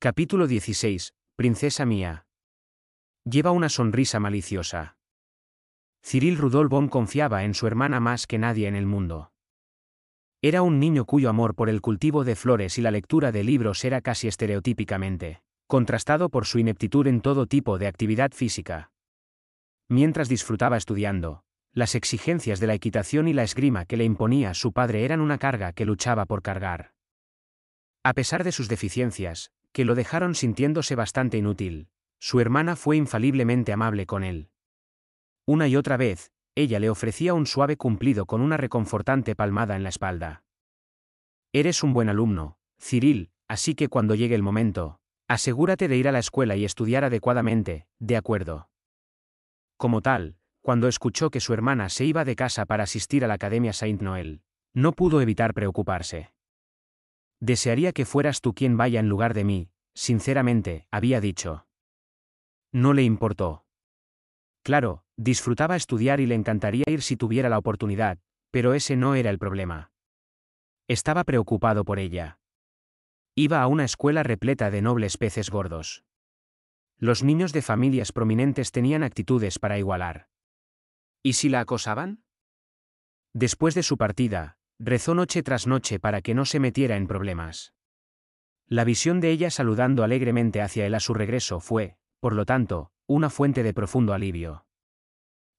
Capítulo 16. Princesa mía. Lleva una sonrisa maliciosa. Cyril Rudolf confiaba en su hermana más que nadie en el mundo. Era un niño cuyo amor por el cultivo de flores y la lectura de libros era casi estereotípicamente, contrastado por su ineptitud en todo tipo de actividad física. Mientras disfrutaba estudiando, las exigencias de la equitación y la esgrima que le imponía su padre eran una carga que luchaba por cargar. A pesar de sus deficiencias, que lo dejaron sintiéndose bastante inútil. Su hermana fue infaliblemente amable con él. Una y otra vez, ella le ofrecía un suave cumplido con una reconfortante palmada en la espalda. Eres un buen alumno, Cyril, así que cuando llegue el momento, asegúrate de ir a la escuela y estudiar adecuadamente, de acuerdo. Como tal, cuando escuchó que su hermana se iba de casa para asistir a la Academia Saint Noel, no pudo evitar preocuparse. Desearía que fueras tú quien vaya en lugar de mí, sinceramente, había dicho. No le importó. Claro, disfrutaba estudiar y le encantaría ir si tuviera la oportunidad, pero ese no era el problema. Estaba preocupado por ella. Iba a una escuela repleta de nobles peces gordos. Los niños de familias prominentes tenían actitudes para igualar. ¿Y si la acosaban? Después de su partida, Rezó noche tras noche para que no se metiera en problemas. La visión de ella saludando alegremente hacia él a su regreso fue, por lo tanto, una fuente de profundo alivio.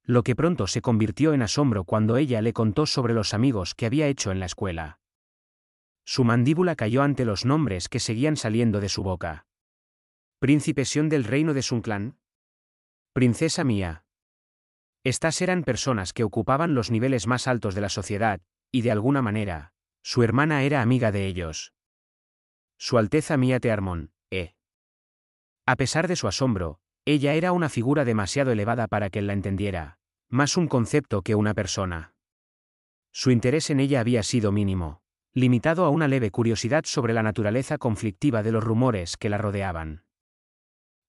Lo que pronto se convirtió en asombro cuando ella le contó sobre los amigos que había hecho en la escuela. Su mandíbula cayó ante los nombres que seguían saliendo de su boca. Príncipe Sion del reino de Clan? Princesa mía. Estas eran personas que ocupaban los niveles más altos de la sociedad, y de alguna manera, su hermana era amiga de ellos. Su Alteza Mía armón eh. A pesar de su asombro, ella era una figura demasiado elevada para que él la entendiera, más un concepto que una persona. Su interés en ella había sido mínimo, limitado a una leve curiosidad sobre la naturaleza conflictiva de los rumores que la rodeaban.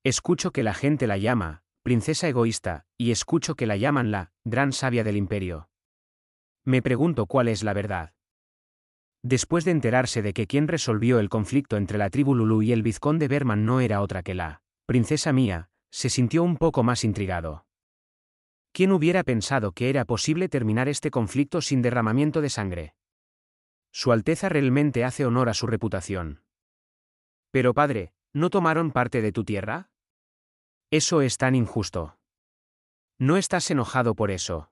Escucho que la gente la llama, princesa egoísta, y escucho que la llaman la, gran sabia del imperio. Me pregunto cuál es la verdad. Después de enterarse de que quien resolvió el conflicto entre la tribu Lulu y el vizconde Berman no era otra que la princesa mía, se sintió un poco más intrigado. ¿Quién hubiera pensado que era posible terminar este conflicto sin derramamiento de sangre? Su Alteza realmente hace honor a su reputación. Pero padre, ¿no tomaron parte de tu tierra? Eso es tan injusto. No estás enojado por eso.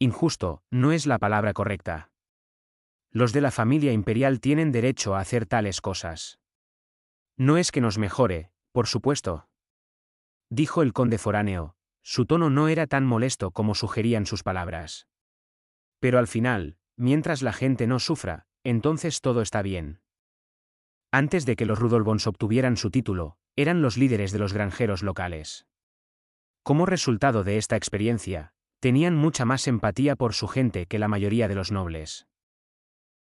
Injusto, no es la palabra correcta. Los de la familia imperial tienen derecho a hacer tales cosas. No es que nos mejore, por supuesto. Dijo el conde foráneo, su tono no era tan molesto como sugerían sus palabras. Pero al final, mientras la gente no sufra, entonces todo está bien. Antes de que los Rudolbons obtuvieran su título, eran los líderes de los granjeros locales. Como resultado de esta experiencia, tenían mucha más empatía por su gente que la mayoría de los nobles.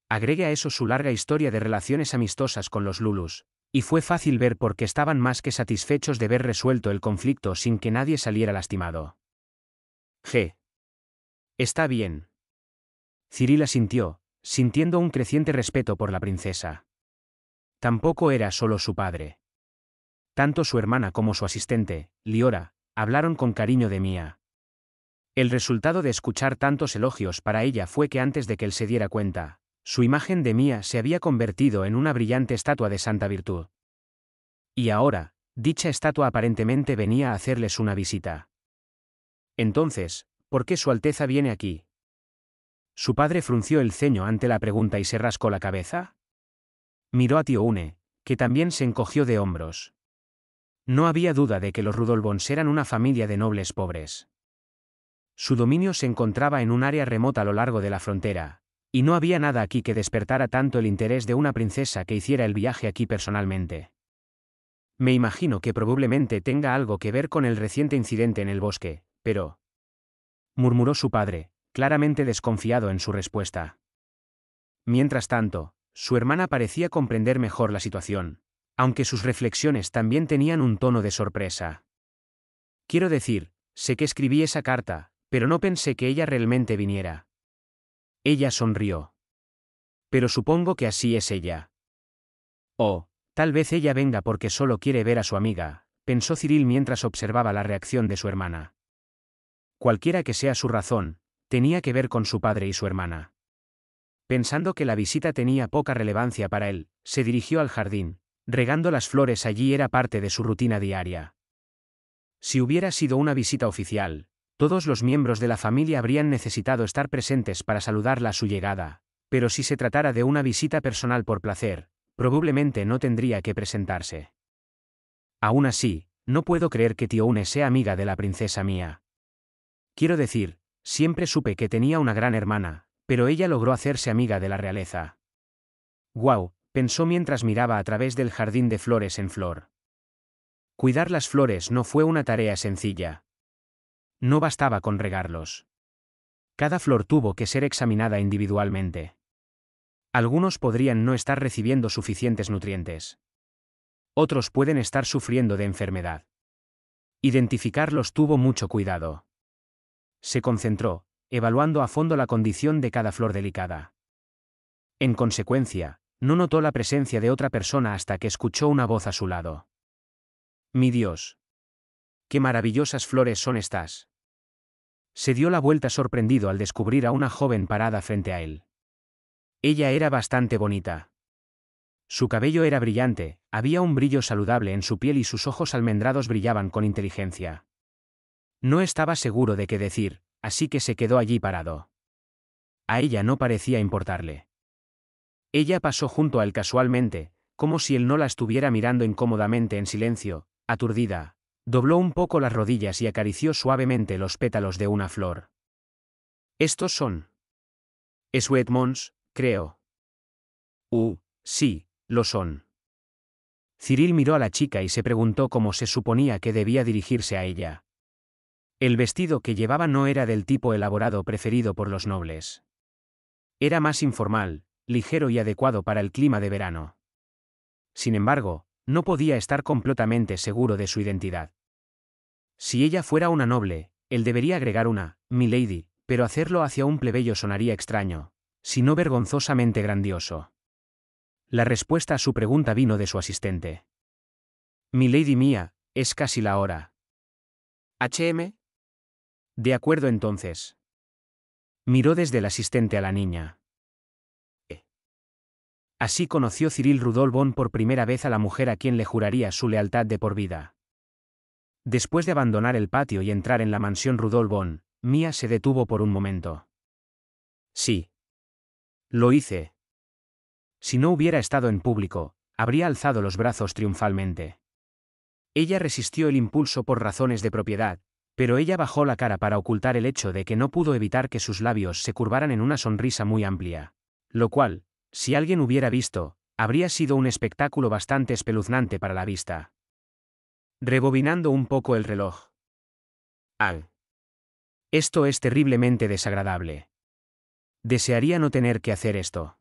Agregue a eso su larga historia de relaciones amistosas con los Lulus, y fue fácil ver por qué estaban más que satisfechos de ver resuelto el conflicto sin que nadie saliera lastimado. G. Está bien. Cirila sintió, sintiendo un creciente respeto por la princesa. Tampoco era solo su padre. Tanto su hermana como su asistente, Liora, hablaron con cariño de Mía, el resultado de escuchar tantos elogios para ella fue que antes de que él se diera cuenta, su imagen de Mía se había convertido en una brillante estatua de santa virtud. Y ahora, dicha estatua aparentemente venía a hacerles una visita. Entonces, ¿por qué Su Alteza viene aquí? Su padre frunció el ceño ante la pregunta y se rascó la cabeza. Miró a tío Une, que también se encogió de hombros. No había duda de que los Rudolbons eran una familia de nobles pobres. Su dominio se encontraba en un área remota a lo largo de la frontera, y no había nada aquí que despertara tanto el interés de una princesa que hiciera el viaje aquí personalmente. Me imagino que probablemente tenga algo que ver con el reciente incidente en el bosque, pero... murmuró su padre, claramente desconfiado en su respuesta. Mientras tanto, su hermana parecía comprender mejor la situación, aunque sus reflexiones también tenían un tono de sorpresa. Quiero decir, sé que escribí esa carta, pero no pensé que ella realmente viniera. Ella sonrió. Pero supongo que así es ella. Oh, tal vez ella venga porque solo quiere ver a su amiga, pensó Cyril mientras observaba la reacción de su hermana. Cualquiera que sea su razón, tenía que ver con su padre y su hermana. Pensando que la visita tenía poca relevancia para él, se dirigió al jardín, regando las flores allí era parte de su rutina diaria. Si hubiera sido una visita oficial, todos los miembros de la familia habrían necesitado estar presentes para saludarla a su llegada, pero si se tratara de una visita personal por placer, probablemente no tendría que presentarse. Aún así, no puedo creer que Tioune sea amiga de la princesa mía. Quiero decir, siempre supe que tenía una gran hermana, pero ella logró hacerse amiga de la realeza. Guau, pensó mientras miraba a través del jardín de flores en flor. Cuidar las flores no fue una tarea sencilla, no bastaba con regarlos. Cada flor tuvo que ser examinada individualmente. Algunos podrían no estar recibiendo suficientes nutrientes. Otros pueden estar sufriendo de enfermedad. Identificarlos tuvo mucho cuidado. Se concentró, evaluando a fondo la condición de cada flor delicada. En consecuencia, no notó la presencia de otra persona hasta que escuchó una voz a su lado. Mi Dios. Qué maravillosas flores son estas. Se dio la vuelta sorprendido al descubrir a una joven parada frente a él. Ella era bastante bonita. Su cabello era brillante, había un brillo saludable en su piel y sus ojos almendrados brillaban con inteligencia. No estaba seguro de qué decir, así que se quedó allí parado. A ella no parecía importarle. Ella pasó junto a él casualmente, como si él no la estuviera mirando incómodamente en silencio, aturdida, Dobló un poco las rodillas y acarició suavemente los pétalos de una flor. Estos son. Mons, creo. Uh, sí, lo son. Cyril miró a la chica y se preguntó cómo se suponía que debía dirigirse a ella. El vestido que llevaba no era del tipo elaborado preferido por los nobles. Era más informal, ligero y adecuado para el clima de verano. Sin embargo, no podía estar completamente seguro de su identidad. Si ella fuera una noble, él debería agregar una, milady, pero hacerlo hacia un plebeyo sonaría extraño, si no vergonzosamente grandioso. La respuesta a su pregunta vino de su asistente. Milady mía, es casi la hora. ¿HM? De acuerdo entonces. Miró desde el asistente a la niña. Así conoció Cyril Rudolbon por primera vez a la mujer a quien le juraría su lealtad de por vida. Después de abandonar el patio y entrar en la mansión Rudolbon, Mia se detuvo por un momento. Sí. Lo hice. Si no hubiera estado en público, habría alzado los brazos triunfalmente. Ella resistió el impulso por razones de propiedad, pero ella bajó la cara para ocultar el hecho de que no pudo evitar que sus labios se curvaran en una sonrisa muy amplia, lo cual, si alguien hubiera visto, habría sido un espectáculo bastante espeluznante para la vista. Rebobinando un poco el reloj. ¡Ah! Esto es terriblemente desagradable. Desearía no tener que hacer esto.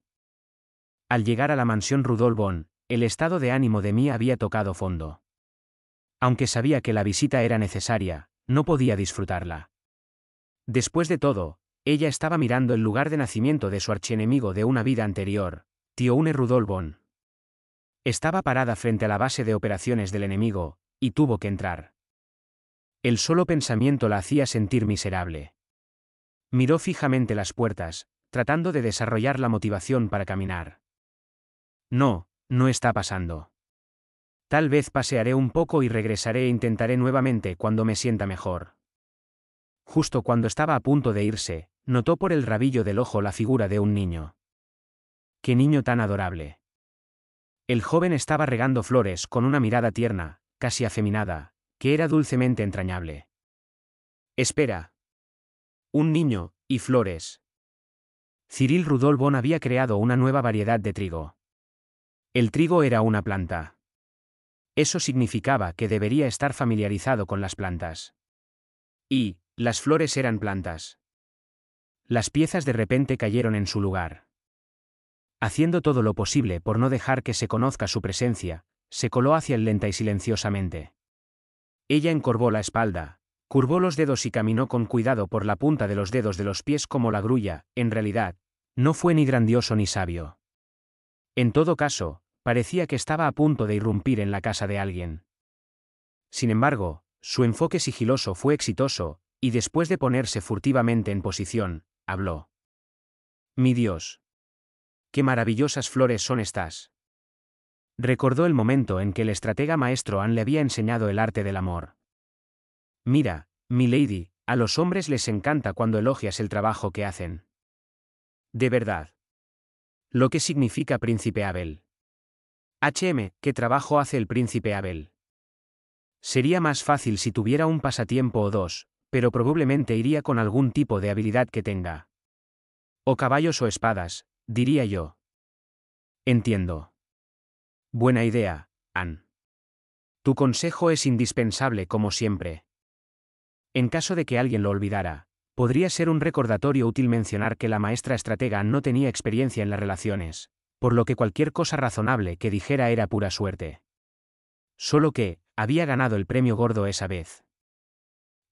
Al llegar a la mansión Rudolbon, el estado de ánimo de mí había tocado fondo. Aunque sabía que la visita era necesaria, no podía disfrutarla. Después de todo, ella estaba mirando el lugar de nacimiento de su archienemigo de una vida anterior, Tioune Rudolbon. Estaba parada frente a la base de operaciones del enemigo, y tuvo que entrar. El solo pensamiento la hacía sentir miserable. Miró fijamente las puertas, tratando de desarrollar la motivación para caminar. No, no está pasando. Tal vez pasearé un poco y regresaré e intentaré nuevamente cuando me sienta mejor. Justo cuando estaba a punto de irse, Notó por el rabillo del ojo la figura de un niño. ¡Qué niño tan adorable! El joven estaba regando flores con una mirada tierna, casi afeminada, que era dulcemente entrañable. Espera. Un niño, y flores. Cyril Rudolbon había creado una nueva variedad de trigo. El trigo era una planta. Eso significaba que debería estar familiarizado con las plantas. Y, las flores eran plantas. Las piezas de repente cayeron en su lugar. Haciendo todo lo posible por no dejar que se conozca su presencia, se coló hacia él lenta y silenciosamente. Ella encorvó la espalda, curvó los dedos y caminó con cuidado por la punta de los dedos de los pies como la grulla, en realidad, no fue ni grandioso ni sabio. En todo caso, parecía que estaba a punto de irrumpir en la casa de alguien. Sin embargo, su enfoque sigiloso fue exitoso, y después de ponerse furtivamente en posición, habló. Mi Dios. Qué maravillosas flores son estas. Recordó el momento en que el estratega maestro Anne le había enseñado el arte del amor. Mira, mi lady, a los hombres les encanta cuando elogias el trabajo que hacen. De verdad. Lo que significa príncipe Abel. HM, ¿qué trabajo hace el príncipe Abel? Sería más fácil si tuviera un pasatiempo o dos, pero probablemente iría con algún tipo de habilidad que tenga. O caballos o espadas, diría yo. Entiendo. Buena idea, Ann. Tu consejo es indispensable como siempre. En caso de que alguien lo olvidara, podría ser un recordatorio útil mencionar que la maestra estratega no tenía experiencia en las relaciones, por lo que cualquier cosa razonable que dijera era pura suerte. Solo que, había ganado el premio gordo esa vez.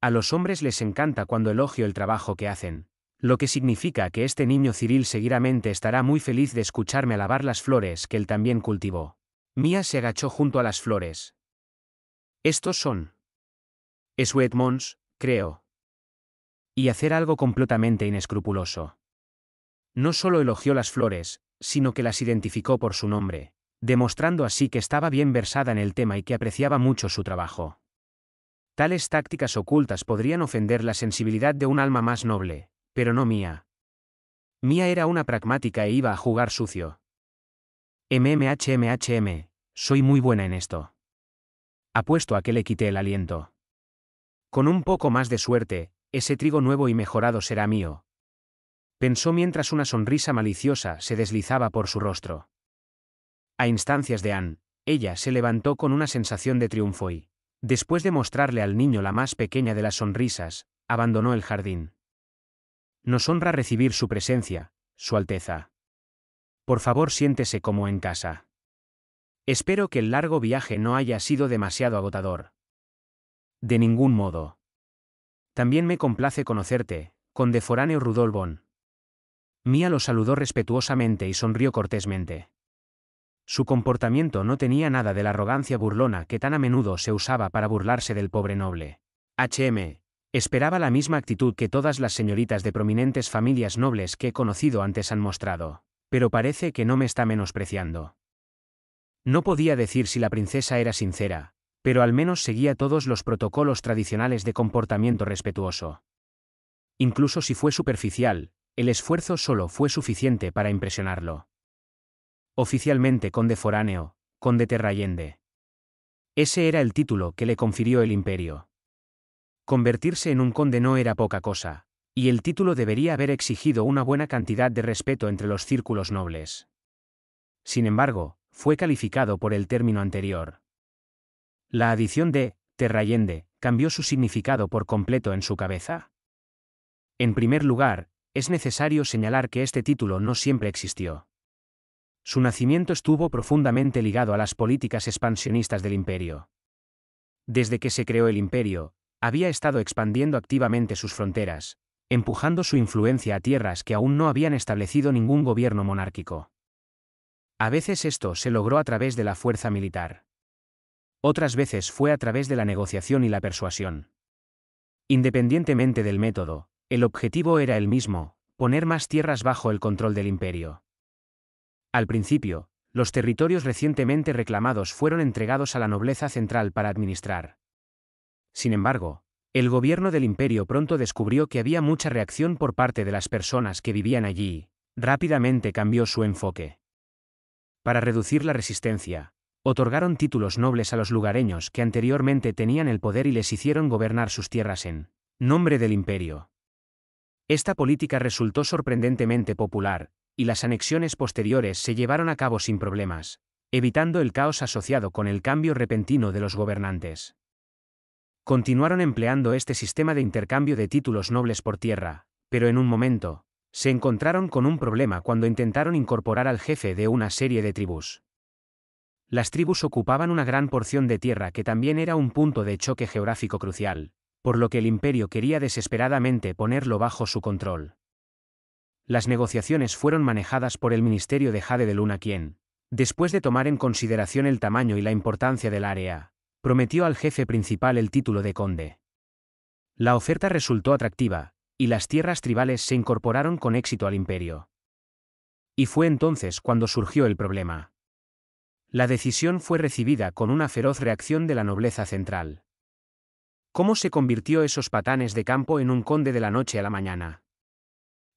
A los hombres les encanta cuando elogio el trabajo que hacen, lo que significa que este niño Ciril seguramente estará muy feliz de escucharme alabar las flores que él también cultivó. Mía se agachó junto a las flores. Estos son. mons, creo. Y hacer algo completamente inescrupuloso. No solo elogió las flores, sino que las identificó por su nombre, demostrando así que estaba bien versada en el tema y que apreciaba mucho su trabajo. Tales tácticas ocultas podrían ofender la sensibilidad de un alma más noble, pero no mía. Mía era una pragmática e iba a jugar sucio. MMHMHM, soy muy buena en esto. Apuesto a que le quité el aliento. Con un poco más de suerte, ese trigo nuevo y mejorado será mío. Pensó mientras una sonrisa maliciosa se deslizaba por su rostro. A instancias de Anne, ella se levantó con una sensación de triunfo y, Después de mostrarle al niño la más pequeña de las sonrisas, abandonó el jardín. Nos honra recibir su presencia, Su Alteza. Por favor siéntese como en casa. Espero que el largo viaje no haya sido demasiado agotador. De ningún modo. También me complace conocerte, condeforáneo Rudolbón. Mía lo saludó respetuosamente y sonrió cortésmente. Su comportamiento no tenía nada de la arrogancia burlona que tan a menudo se usaba para burlarse del pobre noble. HM. Esperaba la misma actitud que todas las señoritas de prominentes familias nobles que he conocido antes han mostrado, pero parece que no me está menospreciando. No podía decir si la princesa era sincera, pero al menos seguía todos los protocolos tradicionales de comportamiento respetuoso. Incluso si fue superficial, el esfuerzo solo fue suficiente para impresionarlo. Oficialmente conde foráneo, conde Terrayende. Ese era el título que le confirió el imperio. Convertirse en un conde no era poca cosa, y el título debería haber exigido una buena cantidad de respeto entre los círculos nobles. Sin embargo, fue calificado por el término anterior. La adición de Terrayende cambió su significado por completo en su cabeza. En primer lugar, es necesario señalar que este título no siempre existió. Su nacimiento estuvo profundamente ligado a las políticas expansionistas del imperio. Desde que se creó el imperio, había estado expandiendo activamente sus fronteras, empujando su influencia a tierras que aún no habían establecido ningún gobierno monárquico. A veces esto se logró a través de la fuerza militar. Otras veces fue a través de la negociación y la persuasión. Independientemente del método, el objetivo era el mismo, poner más tierras bajo el control del imperio. Al principio, los territorios recientemente reclamados fueron entregados a la nobleza central para administrar. Sin embargo, el gobierno del imperio pronto descubrió que había mucha reacción por parte de las personas que vivían allí, rápidamente cambió su enfoque. Para reducir la resistencia, otorgaron títulos nobles a los lugareños que anteriormente tenían el poder y les hicieron gobernar sus tierras en nombre del imperio. Esta política resultó sorprendentemente popular, y las anexiones posteriores se llevaron a cabo sin problemas, evitando el caos asociado con el cambio repentino de los gobernantes. Continuaron empleando este sistema de intercambio de títulos nobles por tierra, pero en un momento, se encontraron con un problema cuando intentaron incorporar al jefe de una serie de tribus. Las tribus ocupaban una gran porción de tierra que también era un punto de choque geográfico crucial, por lo que el imperio quería desesperadamente ponerlo bajo su control las negociaciones fueron manejadas por el Ministerio de Jade de Luna quien, después de tomar en consideración el tamaño y la importancia del área, prometió al jefe principal el título de conde. La oferta resultó atractiva, y las tierras tribales se incorporaron con éxito al imperio. Y fue entonces cuando surgió el problema. La decisión fue recibida con una feroz reacción de la nobleza central. ¿Cómo se convirtió esos patanes de campo en un conde de la noche a la mañana?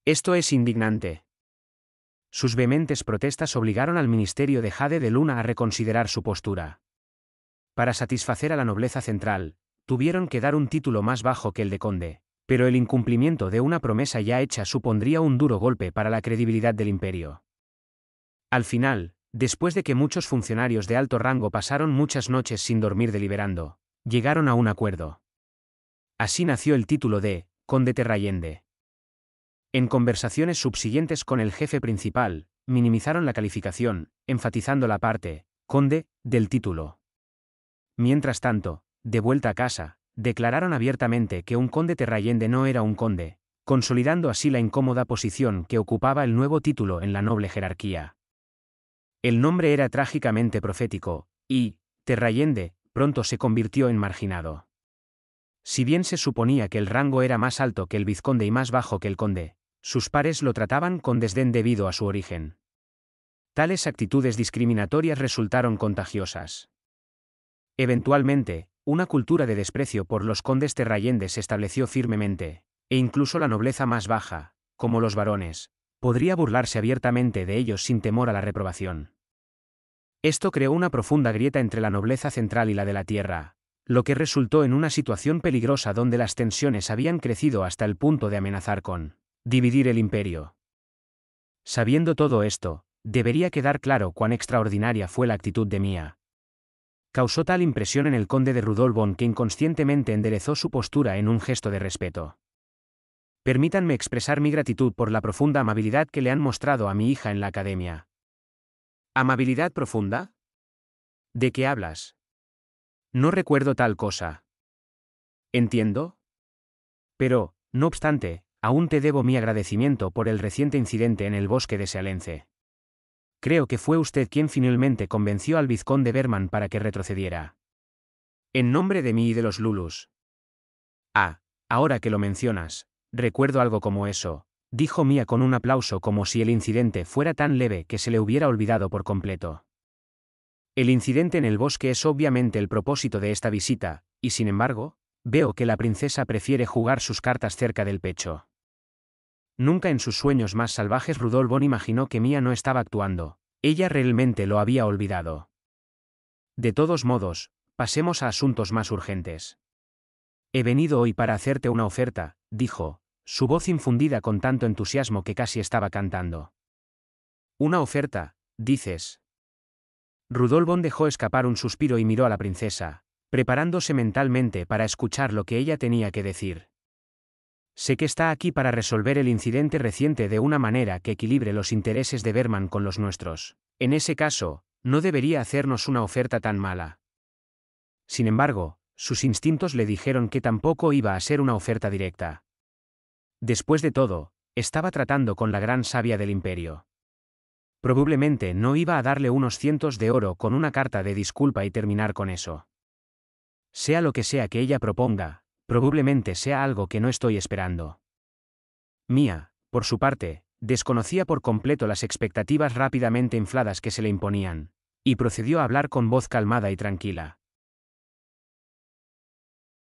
Esto es indignante. Sus vehementes protestas obligaron al ministerio de Jade de Luna a reconsiderar su postura. Para satisfacer a la nobleza central, tuvieron que dar un título más bajo que el de conde, pero el incumplimiento de una promesa ya hecha supondría un duro golpe para la credibilidad del imperio. Al final, después de que muchos funcionarios de alto rango pasaron muchas noches sin dormir deliberando, llegaron a un acuerdo. Así nació el título de Conde Terrayende. En conversaciones subsiguientes con el jefe principal, minimizaron la calificación, enfatizando la parte, conde, del título. Mientras tanto, de vuelta a casa, declararon abiertamente que un conde terrayende no era un conde, consolidando así la incómoda posición que ocupaba el nuevo título en la noble jerarquía. El nombre era trágicamente profético, y, Terrayende, pronto se convirtió en marginado. Si bien se suponía que el rango era más alto que el vizconde y más bajo que el conde, sus pares lo trataban con desdén debido a su origen. Tales actitudes discriminatorias resultaron contagiosas. Eventualmente, una cultura de desprecio por los condes terrayendes se estableció firmemente, e incluso la nobleza más baja, como los varones, podría burlarse abiertamente de ellos sin temor a la reprobación. Esto creó una profunda grieta entre la nobleza central y la de la tierra, lo que resultó en una situación peligrosa donde las tensiones habían crecido hasta el punto de amenazar con Dividir el imperio. Sabiendo todo esto, debería quedar claro cuán extraordinaria fue la actitud de Mía. Causó tal impresión en el conde de Rudolbon que inconscientemente enderezó su postura en un gesto de respeto. Permítanme expresar mi gratitud por la profunda amabilidad que le han mostrado a mi hija en la academia. ¿Amabilidad profunda? ¿De qué hablas? No recuerdo tal cosa. Entiendo. Pero, no obstante, Aún te debo mi agradecimiento por el reciente incidente en el bosque de Sealence. Creo que fue usted quien finalmente convenció al vizconde Berman para que retrocediera. En nombre de mí y de los Lulus. Ah, ahora que lo mencionas, recuerdo algo como eso, dijo Mía con un aplauso como si el incidente fuera tan leve que se le hubiera olvidado por completo. El incidente en el bosque es obviamente el propósito de esta visita, y sin embargo, veo que la princesa prefiere jugar sus cartas cerca del pecho. Nunca en sus sueños más salvajes Rudolf imaginó que Mía no estaba actuando, ella realmente lo había olvidado. De todos modos, pasemos a asuntos más urgentes. He venido hoy para hacerte una oferta, dijo, su voz infundida con tanto entusiasmo que casi estaba cantando. Una oferta, dices. Rudolbón dejó escapar un suspiro y miró a la princesa, preparándose mentalmente para escuchar lo que ella tenía que decir. Sé que está aquí para resolver el incidente reciente de una manera que equilibre los intereses de Berman con los nuestros. En ese caso, no debería hacernos una oferta tan mala. Sin embargo, sus instintos le dijeron que tampoco iba a ser una oferta directa. Después de todo, estaba tratando con la gran sabia del imperio. Probablemente no iba a darle unos cientos de oro con una carta de disculpa y terminar con eso. Sea lo que sea que ella proponga, probablemente sea algo que no estoy esperando. Mía, por su parte, desconocía por completo las expectativas rápidamente infladas que se le imponían, y procedió a hablar con voz calmada y tranquila.